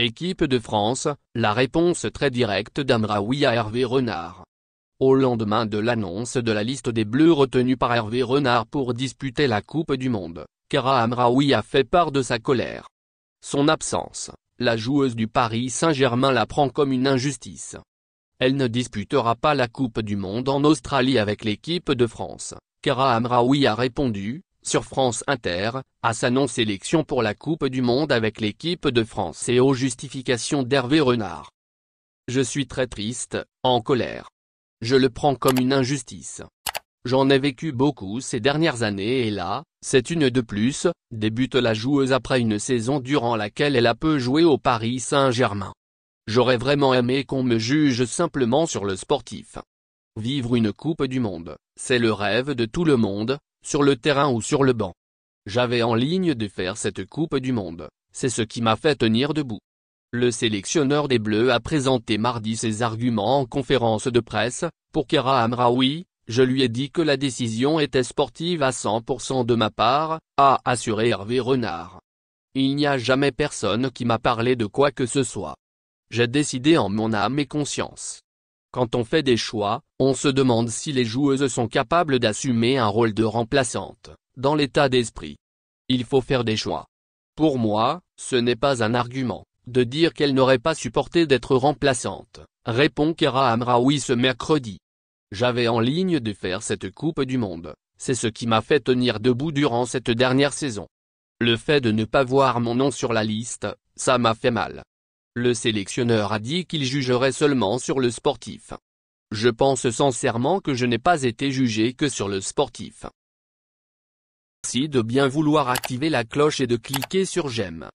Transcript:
Équipe de France, la réponse très directe d'Amraoui à Hervé Renard. Au lendemain de l'annonce de la liste des Bleus retenue par Hervé Renard pour disputer la Coupe du Monde, Kara Amraoui a fait part de sa colère. Son absence, la joueuse du Paris Saint-Germain la prend comme une injustice. Elle ne disputera pas la Coupe du Monde en Australie avec l'équipe de France, Kara Amraoui a répondu, sur France Inter, à sa non-sélection pour la Coupe du Monde avec l'équipe de France et aux justifications d'Hervé Renard. Je suis très triste, en colère. Je le prends comme une injustice. J'en ai vécu beaucoup ces dernières années et là, c'est une de plus, débute la joueuse après une saison durant laquelle elle a peu joué au Paris Saint-Germain. J'aurais vraiment aimé qu'on me juge simplement sur le sportif. Vivre une Coupe du Monde, c'est le rêve de tout le monde, sur le terrain ou sur le banc. J'avais en ligne de faire cette Coupe du Monde, c'est ce qui m'a fait tenir debout. Le sélectionneur des Bleus a présenté mardi ses arguments en conférence de presse, pour Kera Amraoui, je lui ai dit que la décision était sportive à 100% de ma part, a assuré Hervé Renard. Il n'y a jamais personne qui m'a parlé de quoi que ce soit. J'ai décidé en mon âme et conscience. Quand on fait des choix, on se demande si les joueuses sont capables d'assumer un rôle de remplaçante, dans l'état d'esprit. Il faut faire des choix. Pour moi, ce n'est pas un argument, de dire qu'elle n'aurait pas supporté d'être remplaçante, répond Kera Amraoui ce mercredi. J'avais en ligne de faire cette Coupe du Monde, c'est ce qui m'a fait tenir debout durant cette dernière saison. Le fait de ne pas voir mon nom sur la liste, ça m'a fait mal. Le sélectionneur a dit qu'il jugerait seulement sur le sportif. Je pense sincèrement que je n'ai pas été jugé que sur le sportif. Merci de bien vouloir activer la cloche et de cliquer sur j'aime.